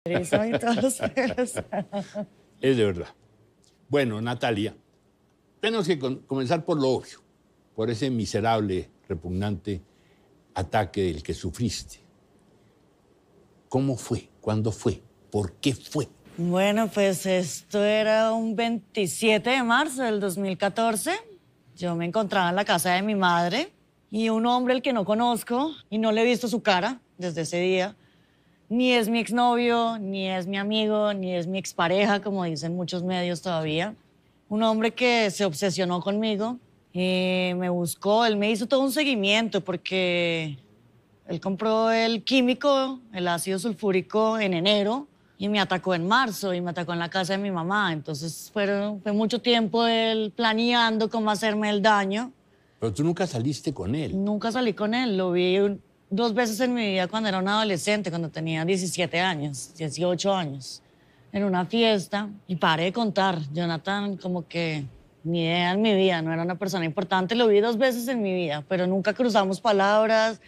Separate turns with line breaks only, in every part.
es de verdad. Bueno, Natalia, tenemos que comenzar por lo obvio, por ese miserable, repugnante ataque del que sufriste. ¿Cómo fue? ¿Cuándo fue? ¿Por qué fue? Bueno, pues esto era un 27 de marzo del 2014. Yo me encontraba en la casa de mi madre y un hombre, el que no conozco y no le he visto su cara desde ese día, ni es mi exnovio, ni es mi amigo, ni es mi expareja, como dicen muchos medios todavía. Un hombre que se obsesionó conmigo, me buscó, él me hizo todo un seguimiento porque él compró el químico, el ácido sulfúrico, en enero y me atacó en marzo y me atacó en la casa de mi mamá. Entonces fue mucho tiempo él planeando cómo hacerme el daño. Pero tú nunca saliste con él. Nunca salí con él, lo vi dos veces en mi vida cuando era un adolescente, cuando tenía 17 años, 18 años, en una fiesta y paré de contar. Jonathan, como que ni idea en mi vida, no era una persona importante, lo vi dos veces en mi vida, pero nunca cruzamos palabras,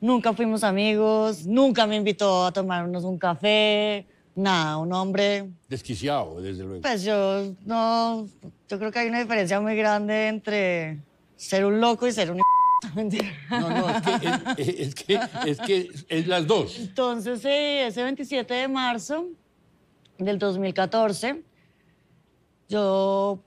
nunca fuimos amigos, nunca me invitó a tomarnos un café. Nada, un hombre... Desquiciado, desde luego. Pues yo no... Yo creo que hay una diferencia muy grande entre ser un loco y ser un... No, no, es que es, las dos. Entonces, ese 27 de marzo del 2014, yo,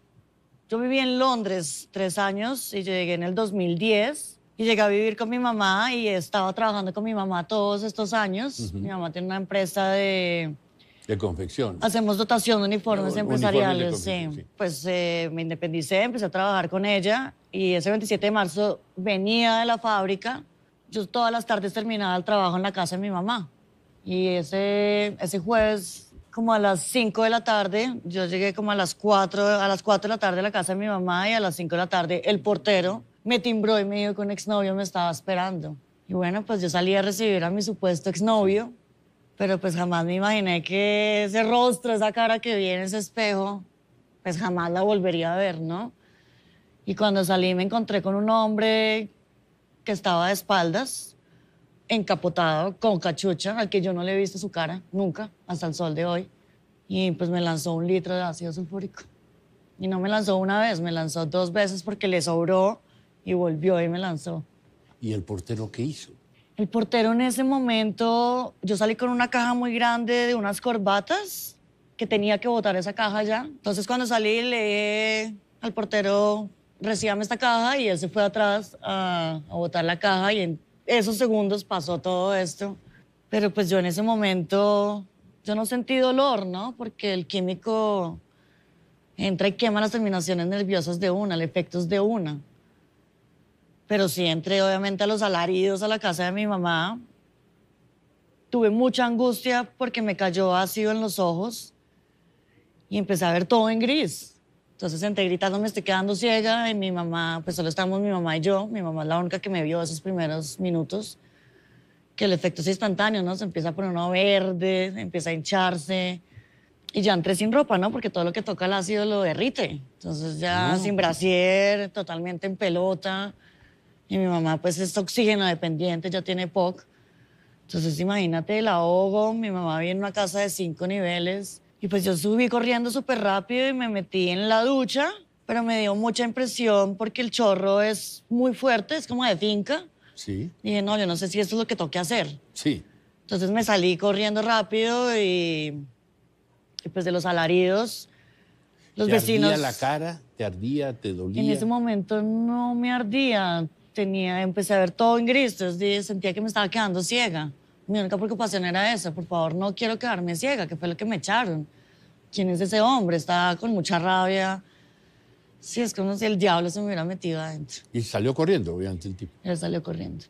yo viví en Londres tres años y llegué en el 2010 y llegué a vivir con mi mamá y estaba trabajando con mi mamá todos estos años. Mi mamá tiene una empresa de de confección. Hacemos dotación de uniformes empresariales. Eh, sí. Pues eh, me independicé, empecé a trabajar con ella y ese 27 de marzo venía de la fábrica. Yo todas las tardes terminaba el trabajo en la casa de mi mamá. Y ese, ese jueves, como a las 5 de la tarde, yo llegué como a las 4, a las 4 de la tarde a la casa de mi mamá y a las 5 de la tarde el portero me timbró y me dijo que un exnovio me estaba esperando. Y bueno, pues yo salí a recibir a mi supuesto exnovio pero pues jamás me imaginé que ese rostro, esa cara que vi en ese espejo, pues jamás la volvería a ver, ¿no? Y cuando salí me encontré con un hombre que estaba de espaldas, encapotado, con cachucha, al que yo no le he visto su cara, nunca, hasta el sol de hoy. Y pues me lanzó un litro de ácido sulfúrico. Y no me lanzó una vez, me lanzó dos veces porque le sobró y volvió y me lanzó. ¿Y el portero qué hizo? El portero en ese momento, yo salí con una caja muy grande de unas corbatas que tenía que botar esa caja ya. Entonces cuando salí le al portero, recíame esta caja y él se fue atrás a, a botar la caja y en esos segundos pasó todo esto. Pero pues yo en ese momento, yo no sentí dolor, ¿no? Porque el químico entra y quema las terminaciones nerviosas de una, el efecto es de una pero sí entré, obviamente, a los alaridos a la casa de mi mamá. Tuve mucha angustia porque me cayó ácido en los ojos y empecé a ver todo en gris. Entonces, entre gritando, me estoy quedando ciega y mi mamá, pues solo estamos mi mamá y yo. Mi mamá es la única que me vio esos primeros minutos. Que el efecto es instantáneo, ¿no? Se empieza a poner uno verde, empieza a hincharse. Y ya entré sin ropa, ¿no? Porque todo lo que toca el ácido lo derrite. Entonces, ya ah. sin brasier, totalmente en pelota. Y mi mamá, pues, es oxígeno dependiente, ya tiene POC. Entonces, imagínate el ahogo. Mi mamá vive en una casa de cinco niveles. Y pues yo subí corriendo súper rápido y me metí en la ducha, pero me dio mucha impresión porque el chorro es muy fuerte, es como de finca. Sí. Y dije, no, yo no sé si esto es lo que toque hacer. Sí. Entonces me salí corriendo rápido y, y pues de los alaridos, los vecinos... ¿Te ardía la cara? ¿Te ardía? ¿Te dolía? En ese momento no me ardía empecé a ver todo en gris, sentía que me estaba quedando ciega. Mi única preocupación era esa, por favor, no quiero quedarme ciega, que fue lo que me echaron. ¿Quién es ese hombre? Estaba con mucha rabia. Sí, es como si el diablo se me hubiera metido adentro. Y salió corriendo, obviamente, el tipo. Él salió corriendo.